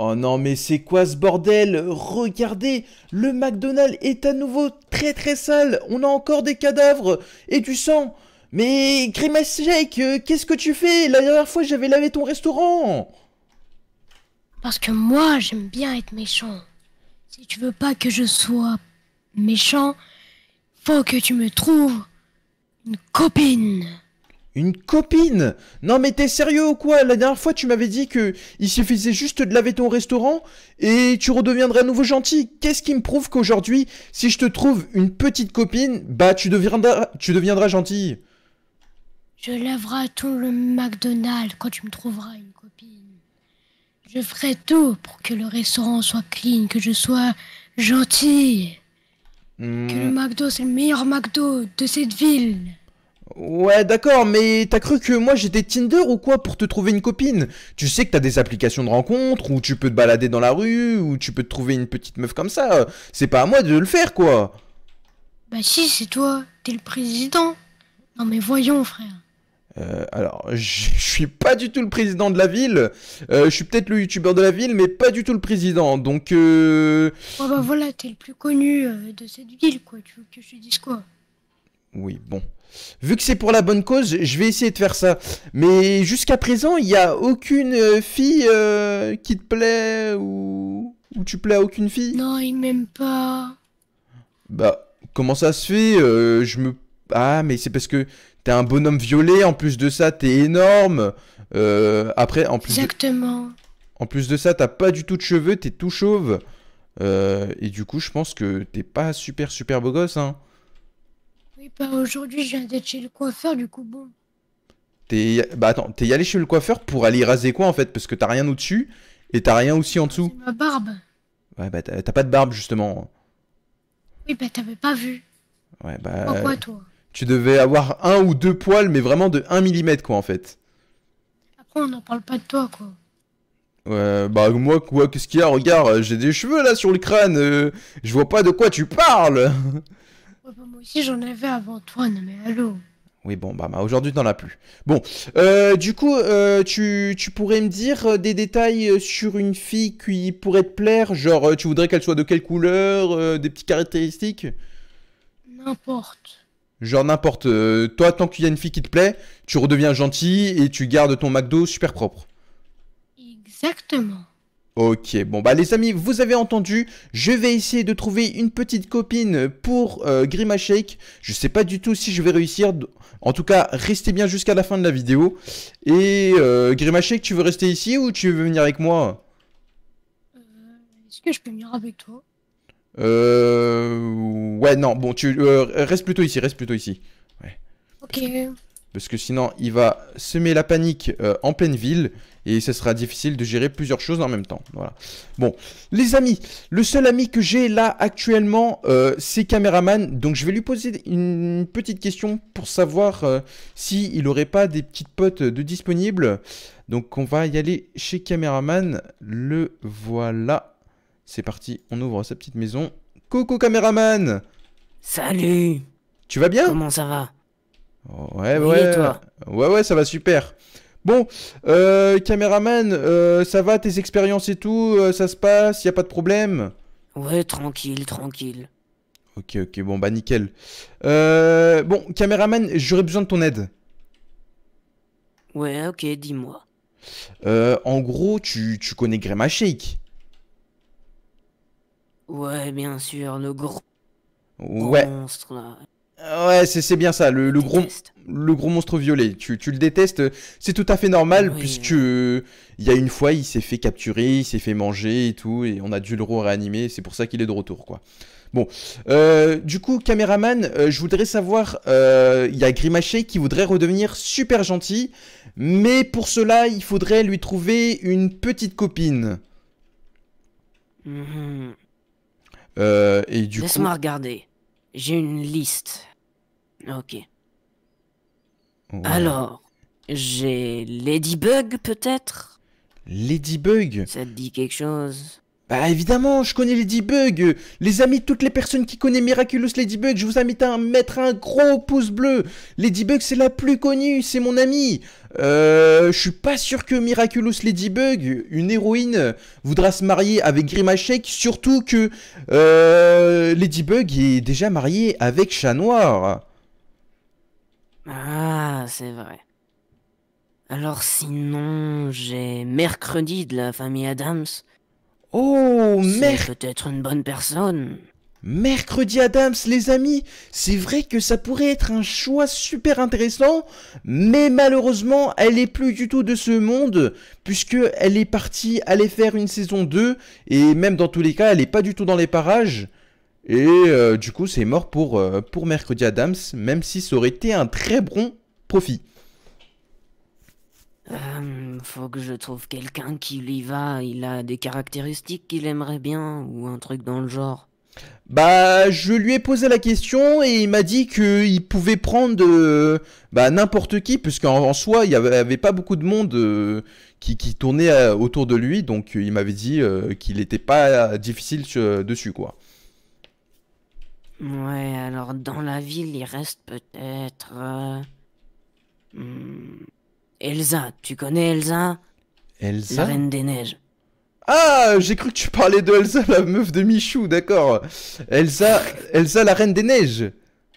Oh non mais c'est quoi ce bordel Regardez, le McDonald's est à nouveau très très sale, on a encore des cadavres et du sang. Mais Grimace Jake, euh, qu'est-ce que tu fais La dernière fois j'avais lavé ton restaurant Parce que moi j'aime bien être méchant. Si tu veux pas que je sois méchant, faut que tu me trouves une copine. Une copine Non mais t'es sérieux ou quoi La dernière fois tu m'avais dit que il suffisait juste de laver ton restaurant et tu redeviendrais à nouveau gentil. Qu'est-ce qui me prouve qu'aujourd'hui, si je te trouve une petite copine, bah tu deviendras, tu deviendras gentil Je laverai tout le McDonald's quand tu me trouveras une copine. Je ferai tout pour que le restaurant soit clean, que je sois gentil. Que le mmh. McDo c'est le meilleur McDo de cette ville. Ouais, d'accord, mais t'as cru que moi j'étais Tinder ou quoi pour te trouver une copine Tu sais que t'as des applications de rencontre, où tu peux te balader dans la rue, ou tu peux te trouver une petite meuf comme ça. C'est pas à moi de le faire, quoi. Bah si, c'est toi. T'es le président. Non mais voyons, frère. Euh, alors, je suis pas du tout le président de la ville. Euh, je suis peut-être le youtubeur de la ville, mais pas du tout le président. Donc, euh... bah voilà, t'es le plus connu euh, de cette ville, quoi. Tu veux que je te dise quoi oui, bon. Vu que c'est pour la bonne cause, je vais essayer de faire ça. Mais jusqu'à présent, il n'y a aucune euh, fille euh, qui te plaît ou... tu plais à aucune fille Non, il m'aime pas. Bah, comment ça se fait euh, Je me... Ah, mais c'est parce que t'es un bonhomme violet, en plus de ça, t'es énorme. après, en plus... Exactement. En plus de ça, t'as pas du tout de cheveux, t'es tout chauve. et du coup, je pense que t'es pas super, super beau gosse, hein pas aujourd'hui, je viens d'être chez le coiffeur, du coup, bon. T'es bah attends, t'es allé chez le coiffeur pour aller raser quoi en fait Parce que t'as rien au-dessus et t'as rien aussi en dessous. Ma barbe. Ouais, bah t'as pas de barbe justement. Oui, bah t'avais pas vu. Ouais, bah. Pourquoi toi Tu devais avoir un ou deux poils, mais vraiment de 1 mm quoi en fait. Après, on n'en parle pas de toi quoi. Ouais, bah moi quoi, qu'est-ce qu'il y a Regarde, j'ai des cheveux là sur le crâne. Euh, je vois pas de quoi tu parles. moi aussi j'en avais avant toi, mais allô. Oui, bon, bah, bah, aujourd'hui, t'en as plus. Bon, euh, du coup, euh, tu, pourrais me dire euh, des détails sur une fille qui pourrait te plaire Genre, tu voudrais qu'elle soit de quelle couleur Des petites caractéristiques N'importe. Genre, n'importe. toi, tant qu'il y a une fille qui te plaît, tu redeviens gentil et tu gardes ton McDo super propre. Exactement. Ok, bon bah les amis, vous avez entendu, je vais essayer de trouver une petite copine pour euh, Shake. Je sais pas du tout si je vais réussir, en tout cas restez bien jusqu'à la fin de la vidéo. Et euh, tu veux rester ici ou tu veux venir avec moi euh, Est-ce que je peux venir avec toi Euh... Ouais non, bon tu... Euh, reste plutôt ici, reste plutôt ici. Ok. Parce que sinon, il va semer la panique euh, en pleine ville. Et ce sera difficile de gérer plusieurs choses en même temps. Voilà. Bon, les amis, le seul ami que j'ai là actuellement, euh, c'est Cameraman. Donc je vais lui poser une petite question pour savoir euh, s'il n'aurait pas des petites potes de disponibles. Donc on va y aller chez Cameraman. Le voilà. C'est parti, on ouvre sa petite maison. Coucou Cameraman Salut Tu vas bien Comment ça va Ouais, ouais. Ouais, ouais, ça va super. Bon, euh, caméraman, euh, ça va, tes expériences et tout, euh, ça se passe, y a pas de problème Ouais, tranquille, tranquille. Ok, ok, bon, bah nickel. bon, caméraman, j'aurais besoin de ton aide. Ouais, ok, dis-moi. en gros, tu, tu connais Gréma Shake Ouais, bien sûr, le gros monstre là. Ouais, c'est bien ça, le, gros, le gros monstre violet. Tu, le détestes, c'est tout à fait normal, puisque il y a une fois, il s'est fait capturer, il s'est fait manger et tout, et on a dû le réanimer, c'est pour ça qu'il est de retour, quoi. Bon, euh, du coup, caméraman, euh, je voudrais savoir, euh, il y a Grimaché qui voudrait redevenir super gentil, mais pour cela, il faudrait lui trouver une petite copine. Mhm. Laisse-moi regarder. J'ai une liste Ok. Alors, j'ai Ladybug peut-être Ladybug Ça dit quelque chose bah évidemment, je connais Ladybug Les amis, toutes les personnes qui connaissent Miraculous Ladybug, je vous invite à mettre un gros pouce bleu Ladybug, c'est la plus connue, c'est mon ami euh, Je suis pas sûr que Miraculous Ladybug, une héroïne, voudra se marier avec Grimachek, surtout que... Euh, Ladybug est déjà mariée avec Chat Noir ah, c'est vrai. Alors sinon, j'ai mercredi de la famille Adams. Oh, mercredi peut-être une bonne personne. Mercredi Adams, les amis, c'est vrai que ça pourrait être un choix super intéressant, mais malheureusement, elle est plus du tout de ce monde, puisque elle est partie aller faire une saison 2, et même dans tous les cas, elle n'est pas du tout dans les parages. Et euh, du coup, c'est mort pour, euh, pour Mercredi Adams, même si ça aurait été un très bon profit. Euh, faut que je trouve quelqu'un qui lui va, il a des caractéristiques qu'il aimerait bien, ou un truc dans le genre. Bah, je lui ai posé la question et il m'a dit qu'il pouvait prendre bah, n'importe qui, puisqu'en en soi, il n'y avait, pas beaucoup de monde qui, tournait autour de lui, donc il m'avait dit qu'il n'était pas difficile dessus, quoi. Ouais, alors dans la ville, il reste peut-être... Euh, hmm, Elsa, tu connais Elsa Elsa La Reine des Neiges. Ah, j'ai cru que tu parlais de Elsa, la meuf de Michou, d'accord. Elsa, Elsa, la reine des neiges.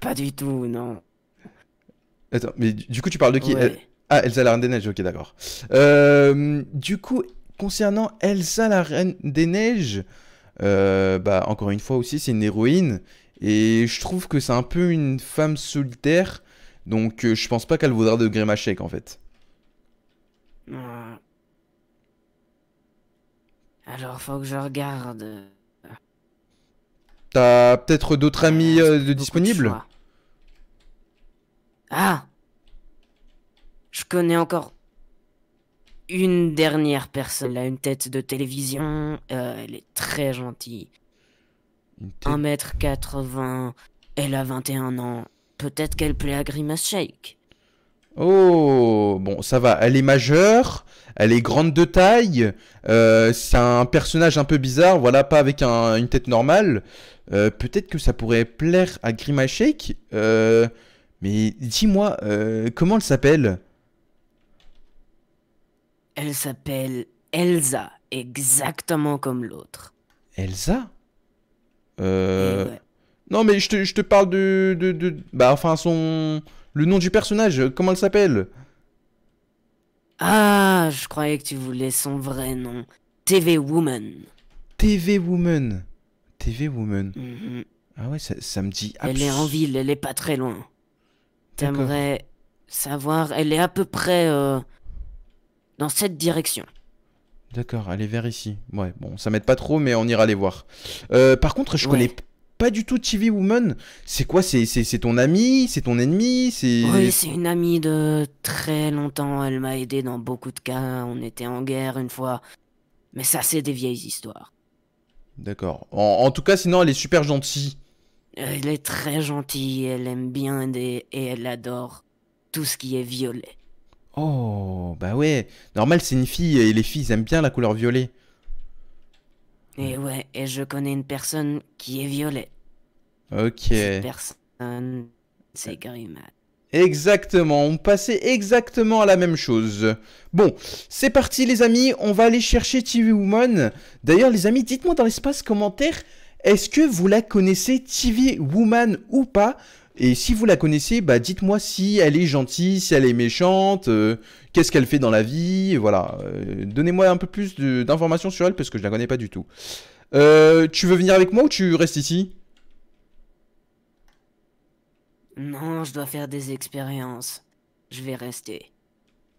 Pas du tout, non. Attends, mais du coup, tu parles de qui Ah, Elsa, la reine des neiges, ok, d'accord. Euh, du coup, concernant Elsa, la reine des neiges, euh, bah, encore une fois aussi, c'est une héroïne et je trouve que c'est un peu une femme solitaire. Donc euh, je pense pas qu'elle voudra de Grémachek en fait. Alors faut que je regarde. T'as peut-être d'autres euh, amis euh, de disponibles Ah Je connais encore une dernière personne. Elle a une tête de télévision. elle est très gentille. 1m80, elle a 21 ans. Peut-être qu'elle plaît à Grimace Shake. Oh, bon, ça va. Elle est majeure, elle est grande de taille. Euh, c'est un personnage un peu bizarre, voilà, pas avec une tête normale. Euh, peut-être que ça pourrait plaire à Grimace Shake. Euh, mais dis-moi, comment elle s'appelle Elle s'appelle Elsa, exactement comme l'autre. Elsa euh, eh non, mais je te, parle de, de, de, Bah, enfin, son. Le nom du personnage, comment elle s'appelle Ah, je croyais que tu voulais son vrai nom. TV Woman. TV Woman. TV Woman. Mhm. Ah ouais, ça, ça me dit. Elle est en ville, elle est pas très loin. T'aimerais savoir, elle est à peu près euh, dans cette direction. D'accord, allez vers ici. Ouais, bon, ça m'aide pas trop, mais on ira les voir. Euh, par contre, je connais pas du tout TV Woman. C'est quoi C'est ton amie C'est ton ennemi C'est Oui, c'est une amie de très longtemps. Elle m'a aidé dans beaucoup de cas. On était en guerre une fois. Mais ça, c'est des vieilles histoires. D'accord. En, en, tout cas, sinon, elle est super gentille. Elle est très gentille. Elle aime bien aider et elle adore tout ce qui est violet. Oh, bah ouais. Normal, c'est une fille et les filles aiment bien la couleur violet. Et ouais, et je connais une personne qui est violet. Ok. Cette personne, c'est Grimald. Exactement, on passait exactement à la même chose. Bon, c'est parti les amis, on va aller chercher TV Woman. D'ailleurs les amis, dites-moi dans l'espace commentaire, est-ce que vous la connaissez TV Woman ou pas et si vous la connaissez, bah dites-moi si elle est gentille, si elle est méchante, euh, qu'est-ce qu'elle fait dans la vie, voilà. Euh, donnez-moi un peu plus d'informations sur elle parce que je la connais pas du tout. Euh, tu veux venir avec moi ou tu restes ici Non, je dois faire des expériences. Je vais rester.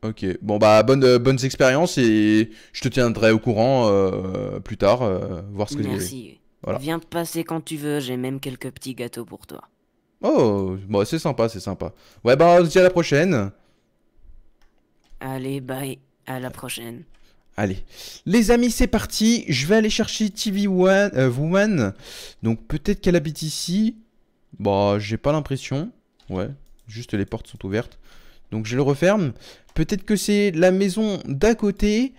Ok, bon bah bonnes expériences et je te tiendrai au courant plus tard, voir ce que Merci. Viens te passer quand tu veux, j'ai même quelques petits gâteaux pour toi. Oh, c'est sympa, c'est sympa. Ouais, bah, on se dit à la prochaine. Allez, bye, à la prochaine. Allez, les amis, c'est parti. Je vais aller chercher TV One, euh, Woman. Donc, peut-être qu'elle habite ici. Bah, j'ai pas l'impression. Ouais, juste les portes sont ouvertes. Donc, je le referme. Peut-être que c'est la maison d'à côté.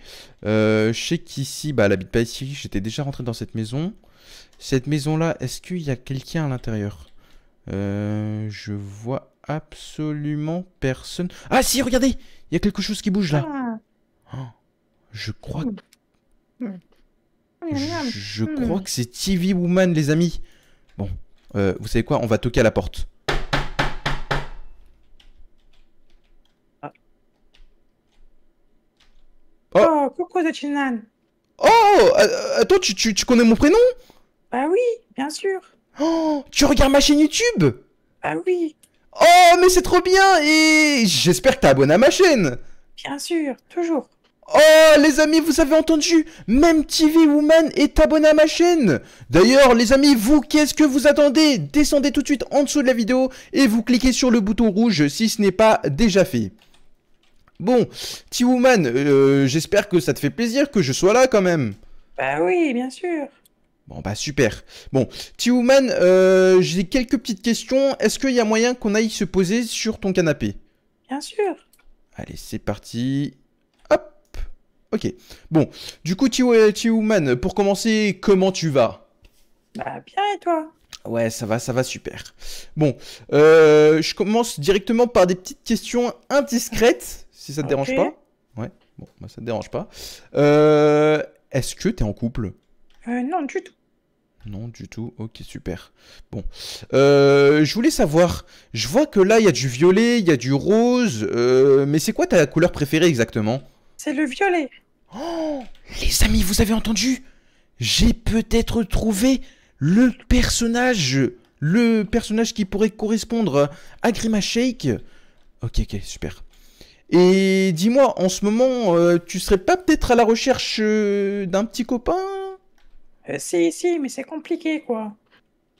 Euh, je sais qu'ici, bah, elle habite pas ici. J'étais déjà rentré dans cette maison. Cette maison-là, est-ce qu'il y a quelqu'un à l'intérieur euh, je vois absolument personne. Ah si, regardez Il y a quelque chose qui bouge là. Ah. Oh, je crois hmm. que... Hmm. Je, hmm. crois que c'est TV Woman, les amis. Bon, euh, vous savez quoi On va toquer à la porte. Ah. Oh. oh, coucou Oh, euh, attends, tu, tu connais mon prénom Bah oui, bien sûr. Oh, tu regardes ma chaîne YouTube Ah oui Oh, mais c'est trop bien Et j'espère que t'es abonné à ma chaîne Bien sûr, toujours Oh les amis, vous avez entendu Même TV Woman est abonné à ma chaîne D'ailleurs les amis, vous, qu'est-ce que vous attendez Descendez tout de suite en dessous de la vidéo et vous cliquez sur le bouton rouge si ce n'est pas déjà fait. Bon, T-Woman, euh, j'espère que ça te fait plaisir que je sois là quand même. Bah oui, bien sûr. Bon bah super. Bon, Tiouman, euh, j'ai quelques petites questions. Est-ce qu'il y a moyen qu'on aille se poser sur ton canapé Bien sûr. Allez, c'est parti. Hop Ok. Bon, du coup, Tiouman, euh, pour commencer, comment tu vas Bah bien et toi Ouais, ça va, ça va super. Bon, euh, je commence directement par des petites questions indiscrètes, si ça te dérange pas. Ouais, bon, bah, ça te dérange pas. Est-ce que tu es en couple euh, Non, du tout. Non, du tout. Ok, super. Bon. Euh, je voulais savoir, je vois que là, il y a du violet, il y a du rose, euh, mais c'est quoi ta couleur préférée exactement C'est le violet. Oh Les amis, vous avez entendu J'ai peut-être trouvé le personnage, le personnage qui pourrait correspondre à Grima Shake. Ok, ok, super. Et dis-moi, en ce moment, euh, tu serais pas peut-être à la recherche d'un petit copain euh, si, si, mais c'est compliqué, quoi.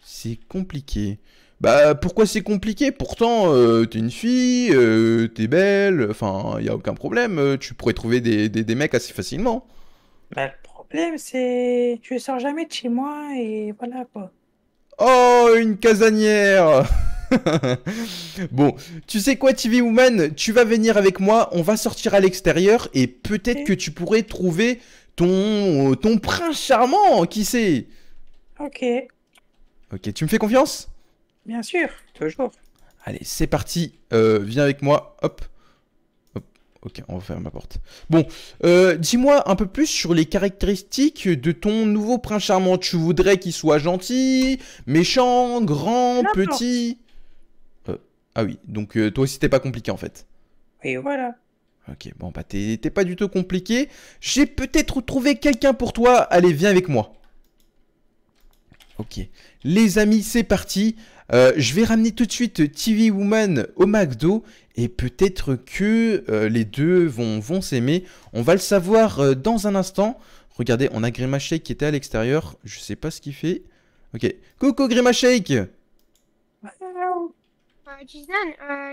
C'est compliqué. Bah, pourquoi c'est compliqué Pourtant, euh, t'es une fille, euh, t'es belle, enfin, y a aucun problème, tu pourrais trouver des, des mecs assez facilement. Bah, le problème, c'est. Tu sors jamais de chez moi et voilà, quoi. Oh, une casanière bon, tu sais quoi, TV Woman Tu vas venir avec moi, on va sortir à l'extérieur et peut-être que tu pourrais trouver ton, euh, ton prince charmant, qui sait Ok. Ok, tu me fais confiance Bien sûr, toujours. Allez, c'est parti. Euh, viens avec moi. Hop. Hop. Ok, on va fermer ma porte. Bon, euh, dis-moi un peu plus sur les caractéristiques de ton nouveau prince charmant. Tu voudrais qu'il soit gentil, méchant, grand, petit Ah oui, donc toi aussi t'es pas compliqué en fait. Oui, voilà. Ok, bon, bah t'es pas du tout compliqué. J'ai peut-être trouvé quelqu'un pour toi. Allez, viens avec moi. Ok. Les amis, c'est parti. Euh, je vais ramener tout de suite TV Woman au McDo. Et peut-être que euh, les deux vont, vont s'aimer. On va le savoir euh, dans un instant. Regardez, on a Grima qui était à l'extérieur. Je sais pas ce qu'il fait. Ok. Coucou Grima Jason, euh,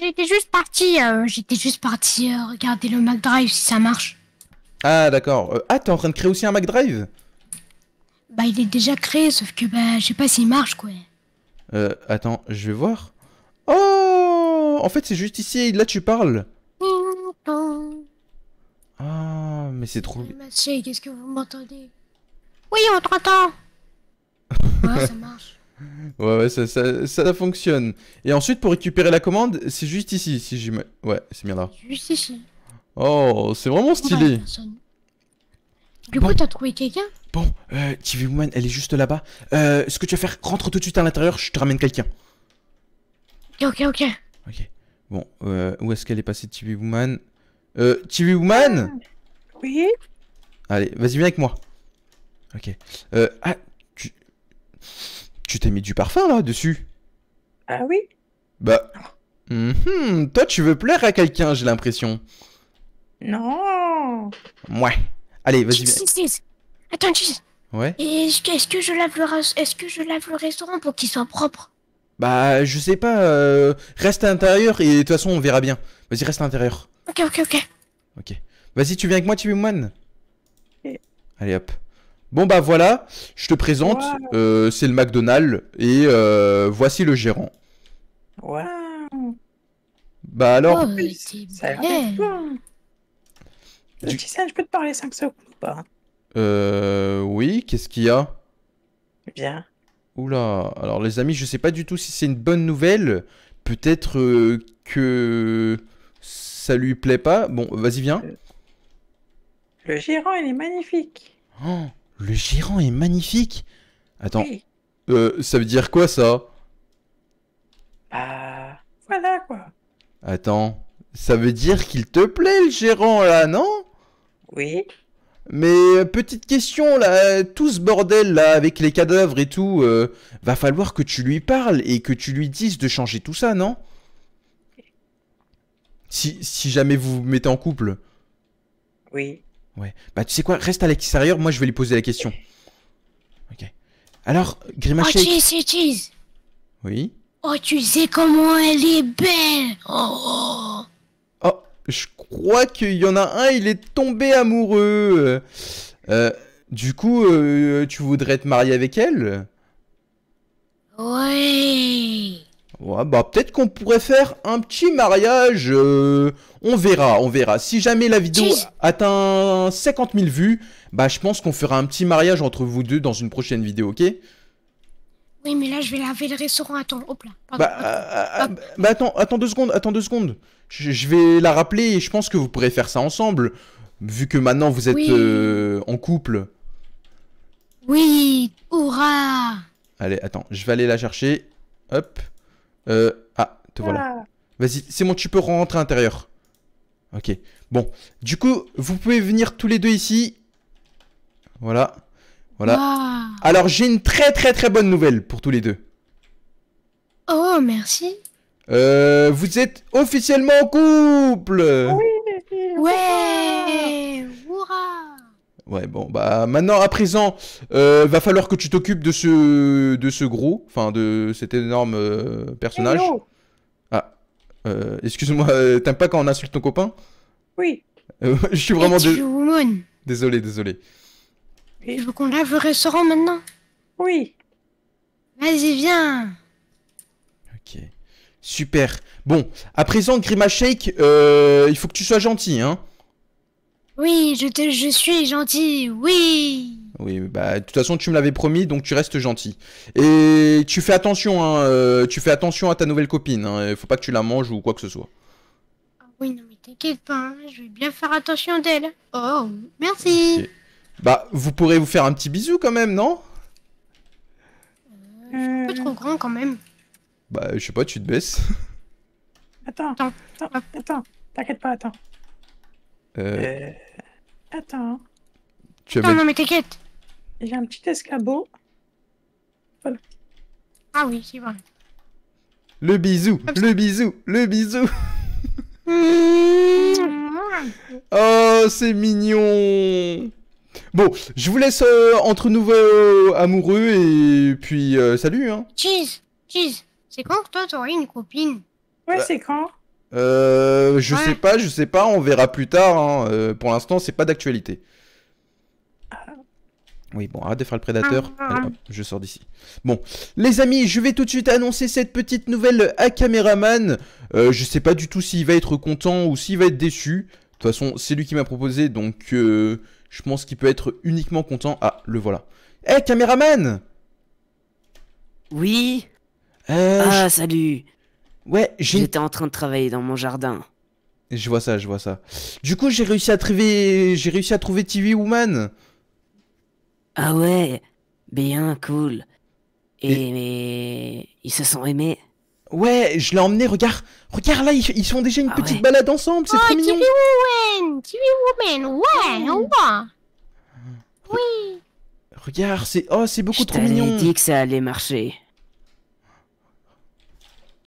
j'étais juste parti, euh, j'étais juste parti euh, regarder le Drive, si ça marche. Ah d'accord. ah t'es en train de créer aussi un MacDrive Bah il est déjà créé, sauf que bah je sais pas s'il marche quoi. Euh, attends, je vais voir. Oh En fait c'est juste ici, là tu parles. Ah mais c'est trop... qu'est-ce que vous m'entendez Oui on t'entend. ouais ça marche. Ouais, ouais, ça, ça, ça fonctionne. Et ensuite, pour récupérer la commande, c'est juste ici, si j'y Ouais, c'est bien là. Juste ici. Oh, c'est vraiment stylé. Du coup, t'as trouvé quelqu'un Bon, euh, TV Woman, elle est juste là-bas. Euh, ce que tu vas faire, rentre tout de suite à l'intérieur, je te ramène quelqu'un. Ok, ok, ok. Ok. Bon, euh, où est-ce qu'elle est passée, TV Woman Euh, TV Woman Oui Allez, vas-y, viens avec moi. Ok. Euh, ah, tu... Tu t'es mis du parfum là dessus Ah oui Bah. Mm-hmm. toi, tu veux plaire à quelqu'un, j'ai l'impression. Non Ouais. Allez, vas-y. Attends, juste. Ouais. Est-ce que, je lave le est-ce que je lave le restaurant pour qu'il soit propre Bah, je sais pas. Euh, reste à l'intérieur et de toute façon, on verra bien. Vas-y, reste à l'intérieur. Ok, ok, ok. Ok. Vas-y, tu viens avec moi, tu es moine. Allez, hop. Bon bah voilà, je te présente, euh, c'est le McDonald's et euh, voici le gérant. Waouh Bah alors. Oh, ça je peux te parler 5 secondes ou pas Euh. Oui, qu'est-ce qu'il y a Bien. Oula, alors les amis, je sais pas du tout si c'est une bonne nouvelle. Peut-être euh, que ça lui plaît pas. Bon, vas-y, viens. Le gérant, il est magnifique. Oh. Le gérant est magnifique. Attends, euh, ça veut dire quoi ça Ah, voilà quoi. Attends, ça veut dire qu'il te plaît le gérant là, non Oui. Mais euh, petite question là, tout ce bordel là avec les cadavres et tout, euh, va falloir que tu lui parles et que tu lui dises de changer tout ça, non si, si jamais vous vous mettez en couple. Oui. Ouais. Bah, tu sais quoi, reste à l'extérieur, moi je vais lui poser la question. Ok. Alors, grimacher Oh, Oui. Oh, tu sais comment elle est belle. Oh, oh. je crois qu'il y en a un, il est tombé amoureux. Euh, du coup, euh, tu voudrais te marier avec elle Oui Ouais, bah peut-être qu'on pourrait faire un petit mariage. Euh, on verra, on verra. Si jamais la vidéo atteint 50 000 vues, bah je pense qu'on fera un petit mariage entre vous deux dans une prochaine vidéo, ok Oui, mais là je vais laver le restaurant. Attends, hop là. Bah, ah, ah, ah, bah, bah, attends, attends deux secondes, attends deux secondes. Je, vais la rappeler et je pense que vous pourrez faire ça ensemble, vu que maintenant vous êtes euh, en couple. Oui, hurrah Allez, attends, je vais aller la chercher. Hop. Euh, ah, te ah. voilà. Vas-y, c'est bon, tu peux rentrer à l'intérieur. Ok, bon. Du coup, vous pouvez venir tous les deux ici. Voilà. Voilà. Alors, j'ai une très très très bonne nouvelle pour tous les deux. Oh, merci. Euh, vous êtes officiellement en couple. Oui, ouais. Ouais, bon, bah maintenant, à présent, euh, va falloir que tu t'occupes de ce, de ce gros, enfin de cet énorme euh, personnage. ah, euh, excuse-moi, t'aimes pas quand on insulte ton copain Oui. je suis vraiment désolé, désolé. je veux qu'on lave le restaurant maintenant Oui. Vas-y, viens. Ok. Super. Bon, à présent, Grima Shake, il faut que tu sois gentil, hein. Oui, je, te, je suis gentil, oui oui, bah, de toute façon, tu me l'avais promis, donc tu restes gentil. Et tu fais attention, hein, euh, tu fais attention à ta nouvelle copine. Il hein, faut pas que tu la manges ou quoi que ce soit. Ah oui, non, mais t'inquiète pas, hein, je vais bien faire attention d'elle. Oh, merci. Bah, vous pourrez vous faire un petit bisou quand même, non euh, Je suis un peu trop grand quand même. Bah, je sais pas, tu te baisses. Attends, attends, attends, t'inquiète pas, attends. Euh, euh... Attends. non, non, mais t'inquiète. J'ai un petit escabeau. Voilà. Ah oui, c'est vrai. Le bisou, le bisou, le bisou. oh, c'est mignon. Bon, je vous laisse euh, entre nouveaux amoureux et puis euh, salut. Hein. Cheese, cheese. C'est quand que toi t'aurais une copine Ouais, bah. c'est quand euh, je sais pas, je sais pas, on verra plus tard. Hein. Euh, pour l'instant, c'est pas d'actualité. Ah. Oui, bon, arrête de faire le prédateur. Ah, ah, je sors d'ici. Bon, les amis, je vais tout de suite annoncer cette petite nouvelle à Caméraman. Euh, je sais pas du tout s'il va être content ou s'il va être déçu. De toute façon, c'est lui qui m'a proposé, donc euh, je pense qu'il peut être uniquement content. Ah, le voilà. Eh, Caméraman Oui Ah, salut Ouais, J'étais en train de travailler dans mon jardin. Je vois ça, je vois ça. Du coup, j'ai réussi à trouver, j'ai réussi à trouver TV Woman. Ah ouais, bien cool. Et, ils se sont aimés. Ouais, je l'ai emmené, regarde, regarde là, ils, font déjà une ah petite balade ensemble, c'est oh, trop mignon. TV Woman, TV Woman, ouais, ouais. Mmh. Oui. Regarde, c'est oh, c'est beaucoup trop mignon. Je dit que ça allait marcher.